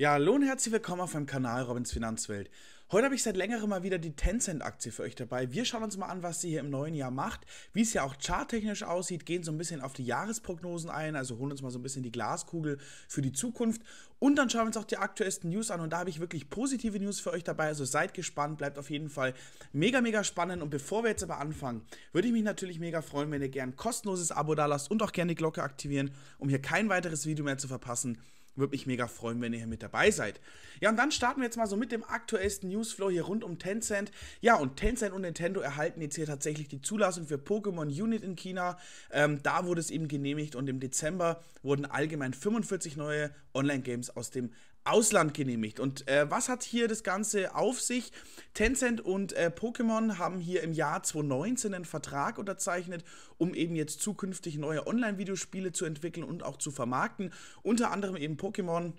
Ja, hallo und herzlich willkommen auf meinem Kanal Robins Finanzwelt. Heute habe ich seit längerem mal wieder die Tencent-Aktie für euch dabei. Wir schauen uns mal an, was sie hier im neuen Jahr macht, wie es ja auch charttechnisch aussieht, gehen so ein bisschen auf die Jahresprognosen ein, also holen uns mal so ein bisschen die Glaskugel für die Zukunft und dann schauen wir uns auch die aktuellsten News an und da habe ich wirklich positive News für euch dabei, also seid gespannt, bleibt auf jeden Fall mega, mega spannend und bevor wir jetzt aber anfangen, würde ich mich natürlich mega freuen, wenn ihr gern ein kostenloses Abo da lasst und auch gerne die Glocke aktivieren, um hier kein weiteres Video mehr zu verpassen. Würde mich mega freuen, wenn ihr hier mit dabei seid. Ja, und dann starten wir jetzt mal so mit dem aktuellsten Newsflow hier rund um Tencent. Ja, und Tencent und Nintendo erhalten jetzt hier tatsächlich die Zulassung für Pokémon Unit in China. Ähm, da wurde es eben genehmigt und im Dezember wurden allgemein 45 neue Online-Games aus dem Ausland genehmigt. Und äh, was hat hier das Ganze auf sich? Tencent und äh, Pokémon haben hier im Jahr 2019 einen Vertrag unterzeichnet, um eben jetzt zukünftig neue Online-Videospiele zu entwickeln und auch zu vermarkten. Unter anderem eben Pokémon.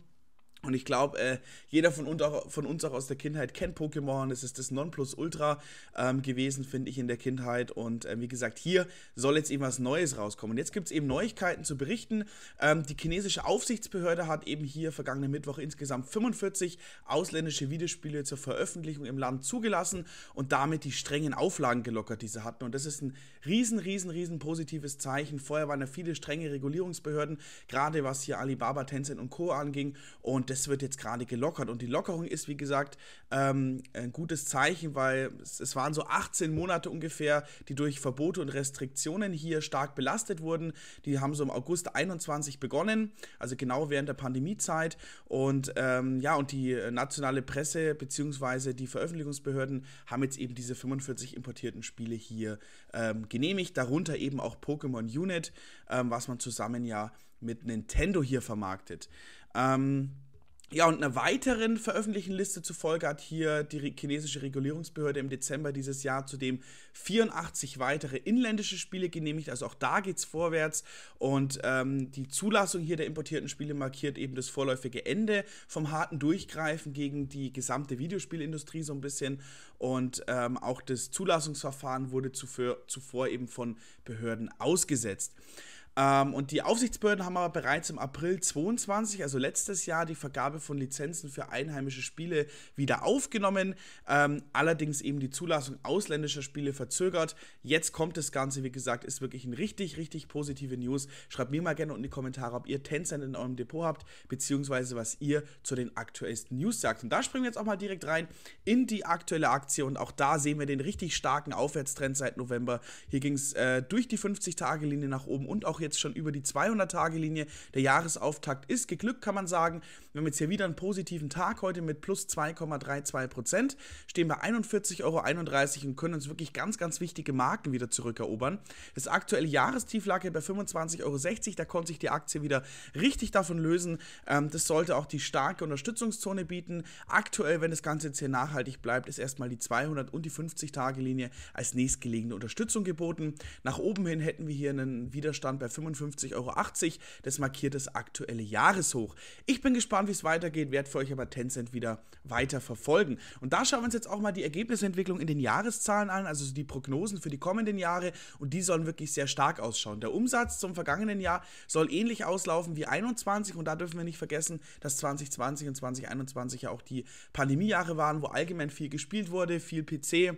Und ich glaube, äh, jeder von uns, auch, von uns, auch, aus der Kindheit kennt Pokémon. Es ist das Nonplusultra ähm, gewesen, finde ich, in der Kindheit. Und äh, wie gesagt, hier soll jetzt eben was Neues rauskommen. Und jetzt gibt es eben Neuigkeiten zu berichten. Ähm, die chinesische Aufsichtsbehörde hat eben hier vergangenen Mittwoch insgesamt 45 ausländische Videospiele zur Veröffentlichung im Land zugelassen und damit die strengen Auflagen gelockert, die sie hatten. Und das ist ein riesen, riesen, riesen positives Zeichen. Vorher waren da viele strenge Regulierungsbehörden, gerade was hier Alibaba, Tencent und Co. anging. Und das wird jetzt gerade gelockert. Und die Lockerung ist, wie gesagt, ähm, ein gutes Zeichen, weil es, es, waren so 18 Monate ungefähr, die durch Verbote und Restriktionen hier stark belastet wurden. Die haben so im August 21 begonnen, also genau während der Pandemiezeit. Und ähm, ja, und die nationale Presse bzw. die Veröffentlichungsbehörden haben jetzt eben diese 45 importierten Spiele hier ähm, genehmigt, darunter eben auch Pokémon Unit, ähm, was man zusammen ja mit Nintendo hier vermarktet. Ähm, ja, und einer weiteren veröffentlichten Liste zufolge hat hier die chinesische Regulierungsbehörde im Dezember dieses Jahr zudem 84 weitere inländische Spiele genehmigt. Also auch da geht es vorwärts. Und ähm, die Zulassung hier der importierten Spiele markiert eben das vorläufige Ende vom harten Durchgreifen gegen die gesamte Videospielindustrie so ein bisschen. Und ähm, auch das Zulassungsverfahren wurde zuvor, zuvor eben von Behörden ausgesetzt. Ähm, und die Aufsichtsbehörden haben aber bereits im April 22, also letztes Jahr, die Vergabe von Lizenzen für einheimische Spiele wieder aufgenommen. Ähm, allerdings eben die Zulassung ausländischer Spiele verzögert. Jetzt kommt das Ganze, wie gesagt, ist wirklich ein richtig, richtig positive News. Schreibt mir mal gerne unten in die Kommentare, ob ihr Tencent in eurem Depot habt, beziehungsweise was ihr zu den aktuellsten News sagt. Und da springen wir jetzt auch mal direkt rein in die aktuelle Aktie und auch da sehen wir den richtig starken Aufwärtstrend seit November. Hier ging es äh, durch die 50-Tage-Linie nach oben und auch jetzt jetzt schon über die 200-Tage-Linie. Der Jahresauftakt ist geglückt, kann man sagen. Wir haben jetzt hier wieder einen positiven Tag heute mit plus 2,32 Prozent, stehen bei 41,31 Euro und können uns wirklich ganz, ganz wichtige Marken wieder zurückerobern. Das aktuelle Jahrestief lag hier bei 25,60 Euro. Da konnte sich die Aktie wieder richtig davon lösen. Ähm, das sollte auch die starke Unterstützungszone bieten. Aktuell, wenn das Ganze jetzt hier nachhaltig bleibt, ist erstmal die 200 und die 50-Tage-Linie als nächstgelegene Unterstützung geboten. Nach oben hin hätten wir hier einen Widerstand bei 55,80 Euro. Das markiert das aktuelle Jahreshoch. Ich bin gespannt, wie es weitergeht, werde für euch aber Tencent wieder weiter verfolgen. Und da schauen wir uns jetzt auch mal die Ergebnisentwicklung in den Jahreszahlen an, also die Prognosen für die kommenden Jahre und die sollen wirklich sehr stark ausschauen. Der Umsatz zum vergangenen Jahr soll ähnlich auslaufen wie 21 und da dürfen wir nicht vergessen, dass 2020 und 2021 ja auch die Pandemiejahre waren, wo allgemein viel gespielt wurde, viel PC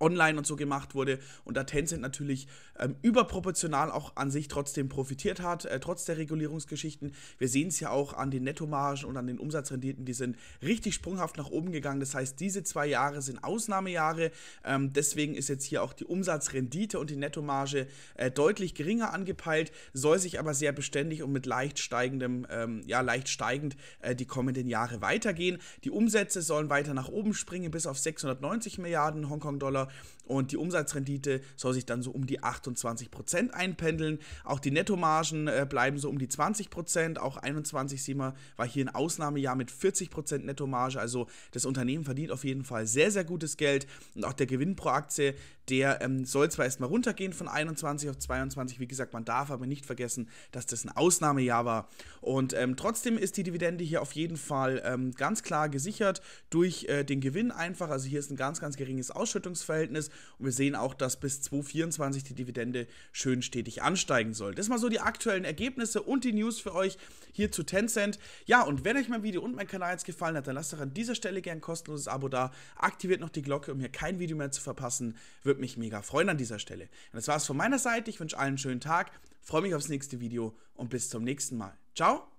online und so gemacht wurde und da Tencent natürlich ähm, überproportional auch an sich trotzdem profitiert hat, äh, trotz der Regulierungsgeschichten. Wir sehen es ja auch an den Nettomargen und an den Umsatzrenditen, die sind richtig sprunghaft nach oben gegangen. Das heißt, diese zwei Jahre sind Ausnahmejahre. Ähm, deswegen ist jetzt hier auch die Umsatzrendite und die Nettomarge äh, deutlich geringer angepeilt, soll sich aber sehr beständig und mit leicht steigendem, ähm, ja, leicht steigend äh, die kommenden Jahre weitergehen. Die Umsätze sollen weiter nach oben springen bis auf 690 Milliarden Hongkong-Dollar und die Umsatzrendite soll sich dann so um die 28% einpendeln. Auch die Nettomargen äh, bleiben so um die 20%, auch 21 sehen wir, war hier ein Ausnahmejahr mit 40% Nettomarge, also das Unternehmen verdient auf jeden Fall sehr, sehr gutes Geld und auch der Gewinn pro Aktie, der ähm, soll zwar erstmal runtergehen von 21 auf 22, wie gesagt, man darf aber nicht vergessen, dass das ein Ausnahmejahr war. Und ähm, trotzdem ist die Dividende hier auf jeden Fall ähm, ganz klar gesichert durch äh, den Gewinn einfach. Also hier ist ein ganz, ganz geringes Ausschüttungsverhältnis und wir sehen auch, dass bis 2024 die Dividende schön stetig ansteigen soll. Das mal so die aktuellen Ergebnisse und die News für euch hier zu Tencent. Ja, und wenn euch mein Video und mein Kanal jetzt gefallen hat, dann lasst doch an dieser Stelle gerne ein kostenloses Abo da, aktiviert noch die Glocke, um hier kein Video mehr zu verpassen. Würde würde mich mega freuen an dieser Stelle. Und das es von meiner Seite. Ich wünsche allen einen schönen Tag, freue mich aufs nächste Video und bis zum nächsten Mal. Ciao!